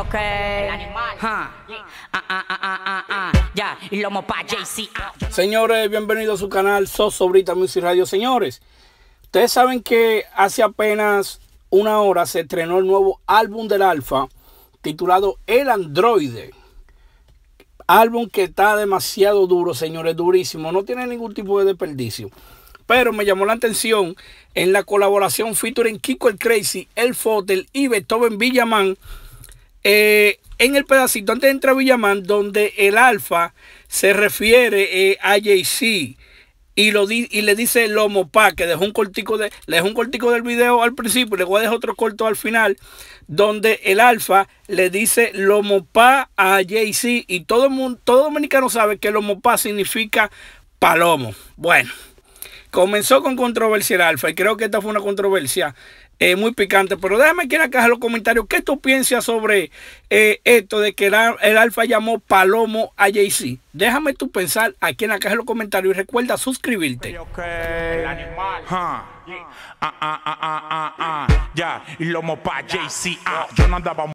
Ok, El animal. Ah, ah, ah, ah, ya, y lomo pa' JC. Señores, bienvenidos a su canal Sosobrita Music Radio. Señores, ustedes saben que hace apenas una hora se estrenó el nuevo álbum del Alfa titulado El Androide. Álbum que está demasiado duro, señores, durísimo. No tiene ningún tipo de desperdicio. Pero me llamó la atención en la colaboración featuring Kiko el Crazy, El Fotel y Beethoven Villamán eh, en el pedacito antes de entrar a Villamán, donde el alfa se refiere eh, a JC y, lo y le dice Lomo Pa, que dejó un cortico de, le un cortico del video al principio, le voy a otro corto al final, donde el alfa le dice Lomo Pa a Jay-Z y todo el mundo, todo dominicano sabe que Lomo Pa significa palomo. Bueno. Comenzó con controversia el alfa y creo que esta fue una controversia eh, muy picante. Pero déjame aquí en la caja de los comentarios qué tú piensas sobre eh, esto de que el, alfa llamó Palomo a Jay-Z. Déjame tú pensar aquí en la caja de los comentarios y recuerda suscribirte.